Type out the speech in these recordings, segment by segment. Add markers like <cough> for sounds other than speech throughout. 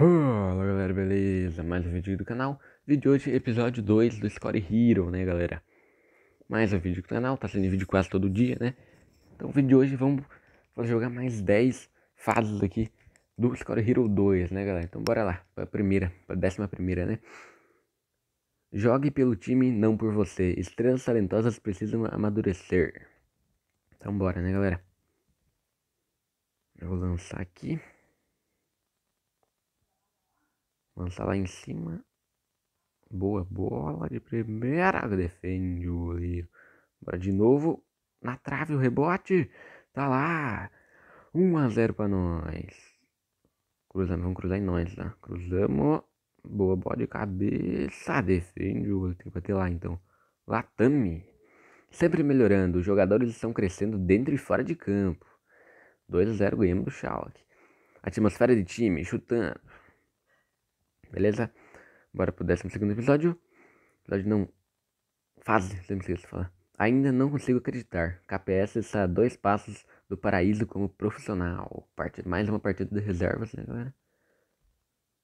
Fala galera, beleza? Mais um vídeo do canal. Vídeo de hoje, episódio 2 do Score Hero, né galera? Mais um vídeo do canal, tá sendo vídeo quase todo dia, né? Então, vídeo de hoje, vamos, vamos jogar mais 10 fases aqui do Score Hero 2, né galera? Então, bora lá, pra primeira, pra décima primeira, né? Jogue pelo time, não por você. Estrelas talentosas precisam amadurecer. Então, bora, né galera? Eu vou lançar aqui. Lança lá em cima. Boa bola de primeira. Defende o goleiro. Agora de novo. Na trave o rebote. Tá lá. 1 a 0 pra nós. Cruzamos, vamos cruzar em nós lá. Tá? Cruzamos. Boa bola de cabeça. Defende o goleiro. Tem que bater lá então. Latami. Sempre melhorando. Os jogadores estão crescendo dentro e fora de campo. 2 a 0 ganhamos do Schalke. Atmosfera de time, chutando beleza? Bora pro 12 episódio. Episódio não. Fase, sempre esqueço de falar. Ainda não consigo acreditar. KPS está a dois passos do paraíso como profissional. Parte, mais uma partida de reservas, né, galera?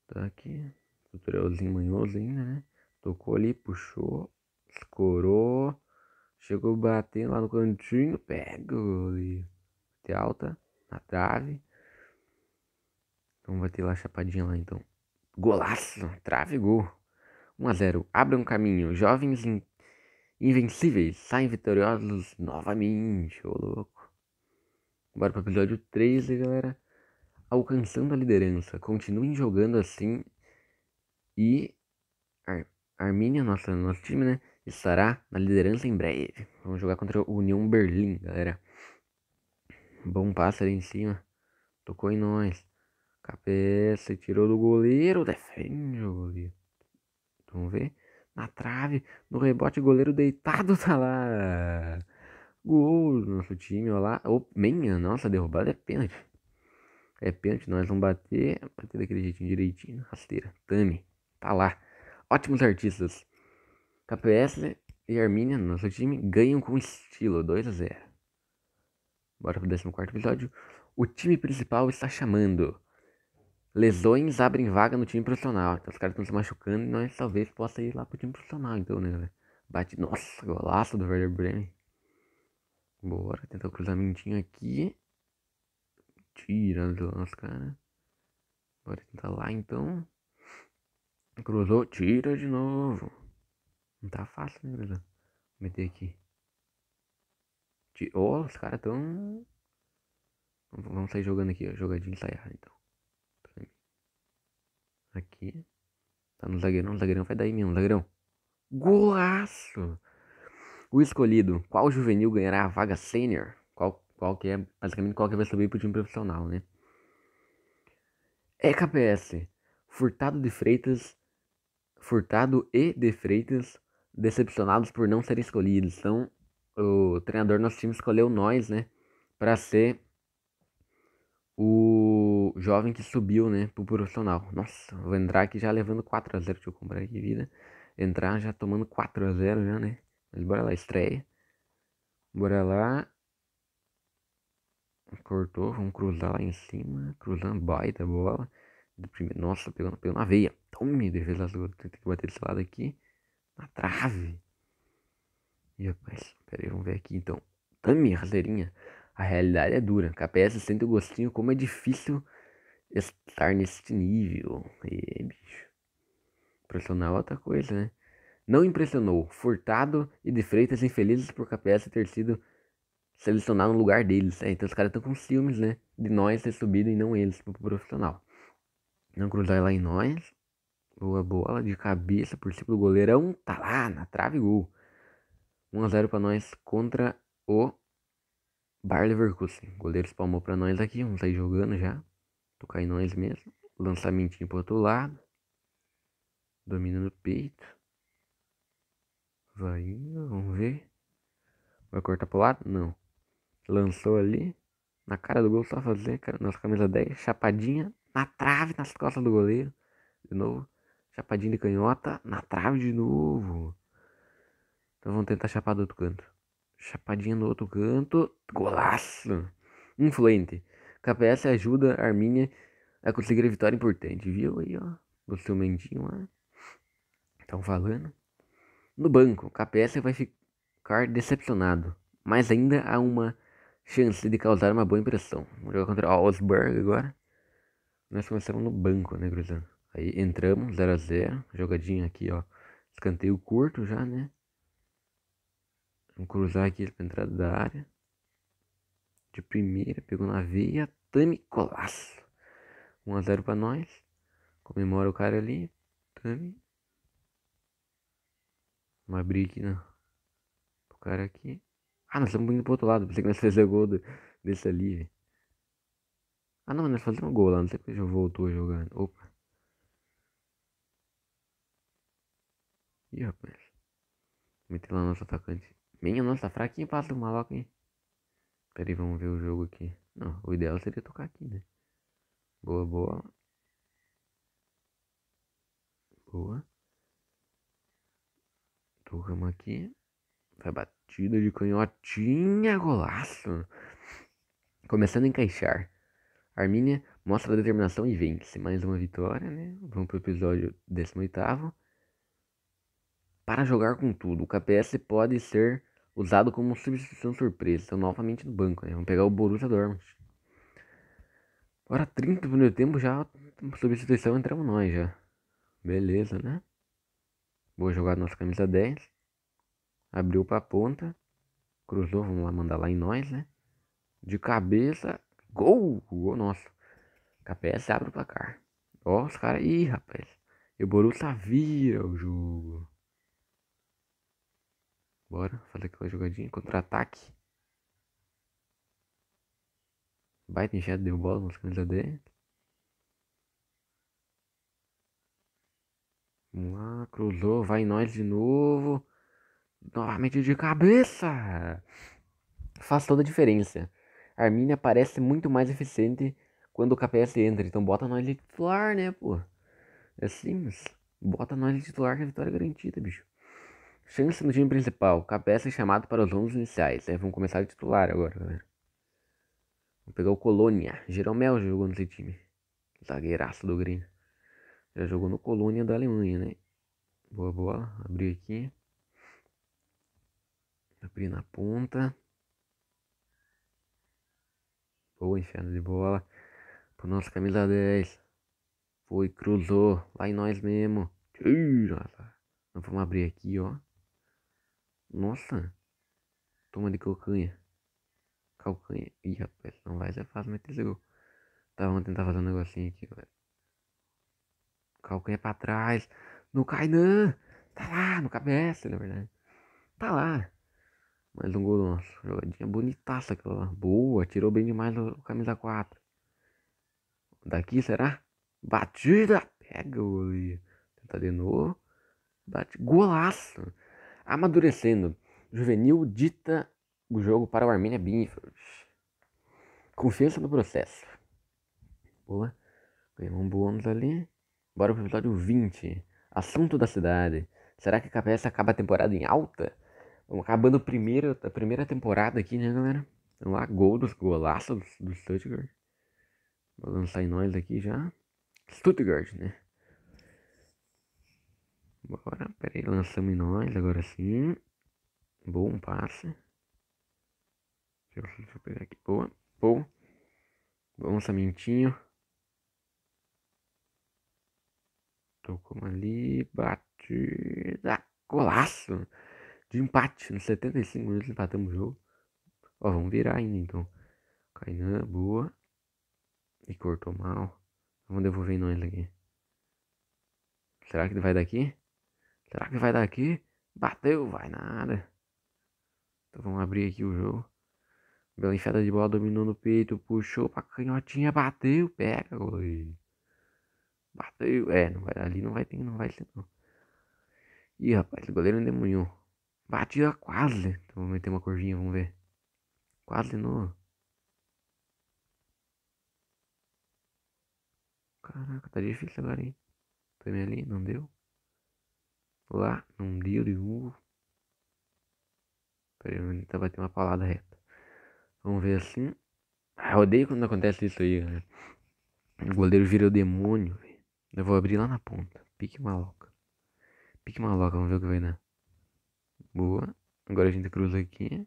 Tá aqui. Tutorialzinho manhoso ainda, né? Tocou ali, puxou, escorou. Chegou batendo lá no cantinho. pega ali. Até alta, na trave. Então vai ter lá a chapadinha lá então. Golaço, trave gol. 1 a 0. Abram um caminho. Jovens in... invencíveis saem vitoriosos novamente. Ô louco. Bora pro episódio 13, galera. Alcançando a liderança. Continuem jogando assim. E Ar Armínia, nossa, nosso time, né? Estará na liderança em breve. Vamos jogar contra o União Berlim, galera. Bom pássaro em cima. Tocou em nós. Cabeça, tirou do goleiro, defende o goleiro. Vamos ver? Na trave, no rebote, goleiro deitado, <laughs> tá lá. Gol do nosso time, olha lá. Oh, minha, nossa, derrubada é pênalti. É pênalti, nós vamos bater, bater daquele jeitinho direitinho, rasteira. Tami, tá lá. Ótimos artistas. KPS e Armínia, nosso time, ganham com estilo, 2 a 0 Bora pro 14 episódio. O time principal está chamando lesões abrem vaga no time profissional. Então, os caras estão se machucando e nós talvez possa ir lá pro time profissional, então, né, galera? Bate, nossa, golaço do Werder Bremen. Bora, tentar o cruzamentinho aqui. Tira os cara. Bora tentar lá, então. Cruzou, tira de novo. Não tá fácil, né, beleza? Vou meter aqui. oh, os caras tão... Vamos sair jogando aqui, ó. Jogadinho ensaiado, então. Aqui. Tá no zagueirão, o zagueirão vai dar em mim, um zagueirão. Golaço! O escolhido, qual juvenil ganhará a vaga sênior? Qual, qual que é, basicamente, qual que vai subir pro time profissional, né? EKPS, Furtado de Freitas, Furtado e de Freitas, decepcionados por não serem escolhidos. Então, o treinador do nosso time escolheu nós, né? Pra ser jovem que subiu, né, pro profissional. Nossa, vou entrar aqui já levando 4x0, deixa eu comprar aqui vida. Entrar já tomando 4x0 já, né? Mas bora lá, estreia. Bora lá. Cortou, vamos cruzar lá em cima. Cruzando, baita bola. nossa, pegando, pegando na veia. Tome, defesa azul. Tem que bater desse lado aqui. Na trave. E rapaz, pera aí, vamos ver aqui então. Tome, raseirinha. A realidade é dura. KPS é sente o gostinho como é difícil estar neste nível. E, bicho. Profissional é outra coisa, né? Não impressionou Furtado e De Freitas infelizes por KPS ter sido selecionado no lugar deles. É, então os caras estão com ciúmes, né? De nós ter subido e não eles pro profissional. Não cruzar lá em nós. Boa bola de cabeça por cima do goleirão. Tá lá na trave gol. 1x0 pra nós contra o Bayer Leverkusen. O goleiro espalmou pra nós aqui. Vamos sair jogando já tocar nós mesmo. para o outro lado. Domina no peito. Vai vamos ver. Vai cortar pro lado? Não. Lançou ali. Na cara do gol, só fazer. Nossa camisa 10, chapadinha. Na trave, nas costas do goleiro. De novo. Chapadinha de canhota. Na trave de novo. Então vamos tentar chapar do outro canto. Chapadinha do outro canto. Golaço! Influente. KPS ajuda a Armínia a conseguir a vitória importante, viu? Aí, ó, o seu mendinho lá. Estão falando. No banco, KPS vai ficar decepcionado. Mas ainda há uma chance de causar uma boa impressão. Vamos jogar contra o osberg agora. Nós começamos no banco, né, Gruzano? Aí entramos, 0x0. Jogadinha aqui, ó. Escanteio curto já, né? Vamos cruzar aqui pra entrada da área de primeira, pegou na veia, Tami Colasso. 1x0 pra nós. Comemora o cara ali. Tami. Vamos abrir aqui, né? O cara aqui. Ah, nós estamos indo pro outro lado. Pensei que nós fazer gol do, desse ali, Ah, não, nós fazemos gol lá. Não sei porque já voltou jogando. Opa. Ih, rapaz. Meter lá nosso atacante. Minha nossa, fraquinho passa do maluco, hein? Pera aí, vamos ver o jogo aqui. Não, o ideal seria tocar aqui, né? Boa bola. Boa. Tocamos aqui. Vai batida de canhotinha. Golaço. Começando a encaixar. Armínia mostra a determinação e vence. Mais uma vitória, né? Vamos pro episódio 18. Para jogar com tudo, o KPS pode ser usado como substituição surpresa. Estão novamente no banco, né? Vamos pegar o Borussia Dortmund. agora 30 do meu tempo já, substituição, entramos nós já. Beleza, né? Boa jogada nossa camisa 10. Abriu pra ponta. Cruzou, vamos lá mandar lá em nós, né? De cabeça. Gol! Gol nosso. KPS abre o placar. Ó, os caras. Ih, rapaz. E o Borussia vira o jogo. Bora, fazer aquela jogadinha, contra-ataque. Baita enxerga deu bola na camisa dele. Vamos lá, cruzou, vai nós de novo. Novamente de cabeça. Faz toda a diferença. A Arminia parece muito mais eficiente quando o KPS entra. Então bota nós de titular, né, pô? É simples. Bota nós de titular que a vitória é garantida, bicho. Chance no time principal. Cabeça chamado para os 11 iniciais. Aí vamos começar a titular agora, galera. Vamos pegar o Colônia. Jeromel jogou nesse time. Zagueiraço do Grêmio. Já jogou no Colônia da Alemanha, né? Boa bola. Abri aqui. Abri na ponta. Boa enfiada de bola. Pro nosso camisa 10. Foi, cruzou. Vai nós mesmo. Tira. Então vamos abrir aqui, ó. Nossa. Toma de calcanha. Calcanha. Ih, rapaz, não vai ser fácil meter esse gol. Tá, tentar fazer um negocinho aqui, Calcanha pra trás. No Kainan. Tá lá, no cabeça, na verdade. Tá lá. Mais um gol nosso. Jogadinha bonitaça aquela lá. Boa, tirou bem demais o camisa 4. Daqui, será? Batida! Pega o goleiro. Tentar de novo. Bate. Golaço! Amadurecendo. Juvenil dita o jogo para o Armênia Binford. Confiança no processo. Boa. um bônus ali. Bora pro episódio 20. Assunto da cidade. Será que a KPS acaba a temporada em alta? Vamos acabando a primeira, a primeira temporada aqui, né, galera? Vamos lá, gol dos golaços do Stuttgart. Vou lançar em nós aqui já. Stuttgart, né? Bora, peraí, lançamos em nós, agora sim. Bom passe. Deixa eu pegar aqui. Boa, boa. Bom lançamentinho. Tocou ali, batida. Golaço de empate. Nos 75 minutos empatamos o jogo. Ó, vamos virar ainda então. Kainan, boa. E cortou mal. Vamos devolver nós aqui. Será que vai daqui? Será que vai dar aqui? Bateu, vai nada. Então vamos abrir aqui o jogo. Bela enfiada de bola, dominou no peito, puxou pra canhotinha, bateu, pega, goleiro. Bateu, é, não vai, ali não vai ter, não vai ser não. Ih, rapaz, o goleiro endemunhou. É Batida quase. Então vou meter uma curvinha, vamos ver. Quase no. Caraca, tá difícil agora, hein? Também ali, não deu lá num dia de Hugo. Peraí, ainda vai ter tá uma palada reta. Vamos ver assim. Ah, odeio quando acontece isso aí, né? O goleiro vira o demônio. Eu vou abrir lá na ponta. Pique maloca. Pique maloca, vamos ver o que vai dar. Boa. Agora a gente cruza aqui.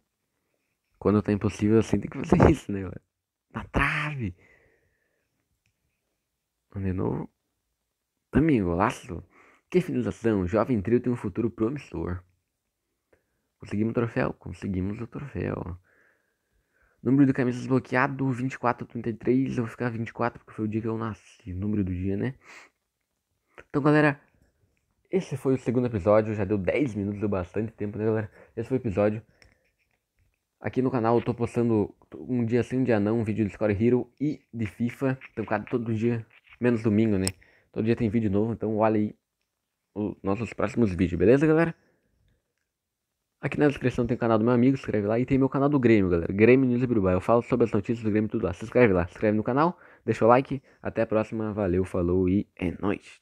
Quando tá impossível assim, tem que fazer <laughs> isso, né, galera? Na trave! De novo. Também, golaço. Que finalização! O jovem trio tem um futuro promissor. Conseguimos o troféu? Conseguimos o troféu. Número do camisa bloqueado 24 33. Eu vou ficar 24 porque foi o dia que eu nasci. Número do dia, né? Então, galera, esse foi o segundo episódio. Já deu 10 minutos, deu bastante tempo, né, galera? Esse foi o episódio. Aqui no canal eu tô postando um dia sim, um dia não, um vídeo de Score Hero e de FIFA. Então, cada todo dia, menos domingo, né? Todo dia tem vídeo novo, então olha aí os nossos próximos vídeos, beleza, galera? Aqui na descrição tem o canal do meu amigo, inscreve lá. E tem meu canal do Grêmio, galera. Grêmio News Biruba. Eu falo sobre as notícias do Grêmio tudo lá. Se inscreve lá, se inscreve no canal, deixa o like. Até a próxima. Valeu, falou e é nóis.